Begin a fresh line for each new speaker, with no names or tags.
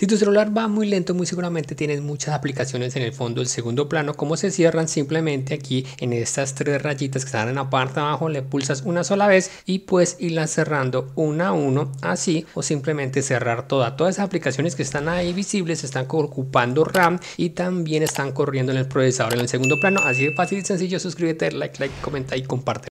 Si tu celular va muy lento, muy seguramente tienes muchas aplicaciones en el fondo del segundo plano. ¿Cómo se cierran? Simplemente aquí en estas tres rayitas que están en la parte de abajo, le pulsas una sola vez y puedes irlas cerrando una a uno, así, o simplemente cerrar toda. Todas esas aplicaciones que están ahí visibles están ocupando RAM y también están corriendo en el procesador en el segundo plano. Así de fácil y sencillo, suscríbete, like, like, comenta y comparte.